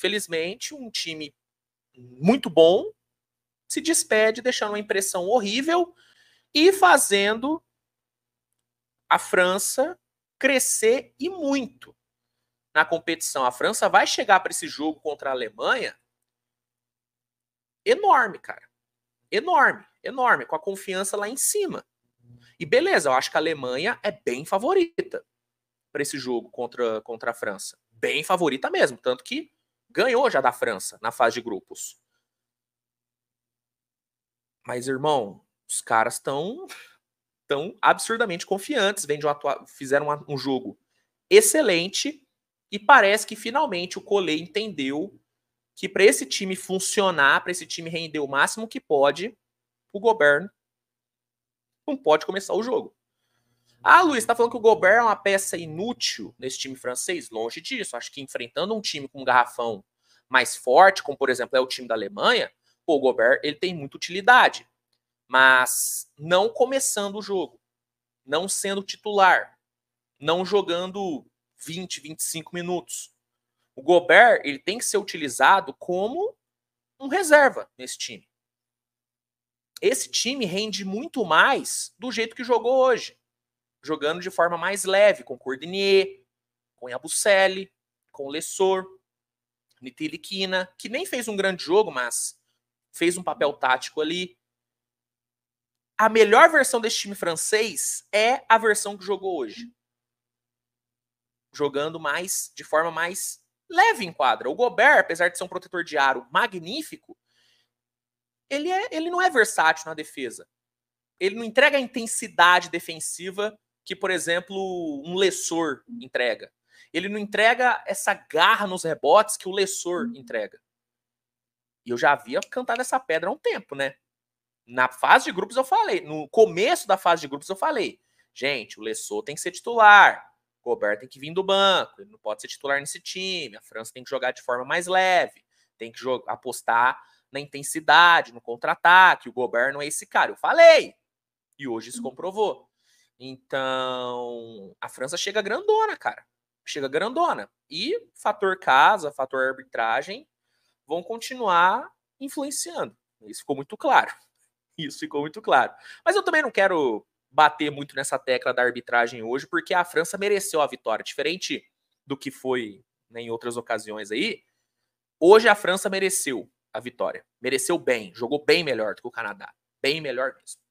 Felizmente, um time muito bom se despede, deixando uma impressão horrível e fazendo a França crescer e muito na competição. A França vai chegar para esse jogo contra a Alemanha enorme, cara. Enorme, enorme, com a confiança lá em cima. E beleza, eu acho que a Alemanha é bem favorita para esse jogo contra, contra a França. Bem favorita mesmo, tanto que ganhou já da França na fase de grupos. Mas, irmão, os caras estão tão absurdamente confiantes, vem um fizeram um jogo excelente e parece que finalmente o Colê entendeu que para esse time funcionar, para esse time render o máximo que pode, o governo não pode começar o jogo. Ah, Luiz, tá falando que o Gobert é uma peça inútil nesse time francês? Longe disso. Acho que enfrentando um time com um garrafão mais forte, como por exemplo é o time da Alemanha, pô, o Gobert ele tem muita utilidade. Mas não começando o jogo, não sendo titular, não jogando 20, 25 minutos. O Gobert ele tem que ser utilizado como um reserva nesse time. Esse time rende muito mais do jeito que jogou hoje jogando de forma mais leve, com Cordinier, com Yabuselli, com Lessor, Nitiliquina, que nem fez um grande jogo, mas fez um papel tático ali. A melhor versão desse time francês é a versão que jogou hoje. Jogando mais, de forma mais leve em quadra. O Gobert, apesar de ser um protetor de aro magnífico, ele, é, ele não é versátil na defesa. Ele não entrega a intensidade defensiva que, por exemplo, um Lessor entrega. Ele não entrega essa garra nos rebotes que o Lessor uhum. entrega. E eu já havia cantado essa pedra há um tempo, né? Na fase de grupos eu falei, no começo da fase de grupos eu falei, gente, o Lessor tem que ser titular, o Gobert tem que vir do banco, ele não pode ser titular nesse time, a França tem que jogar de forma mais leve, tem que jogar, apostar na intensidade, no contra-ataque, o Gobert não é esse cara. Eu falei! E hoje isso uhum. comprovou. Então, a França chega grandona, cara. Chega grandona. E fator casa, fator arbitragem vão continuar influenciando. Isso ficou muito claro. Isso ficou muito claro. Mas eu também não quero bater muito nessa tecla da arbitragem hoje, porque a França mereceu a vitória, diferente do que foi né, em outras ocasiões aí. Hoje a França mereceu a vitória. Mereceu bem, jogou bem melhor do que o Canadá. Bem melhor mesmo.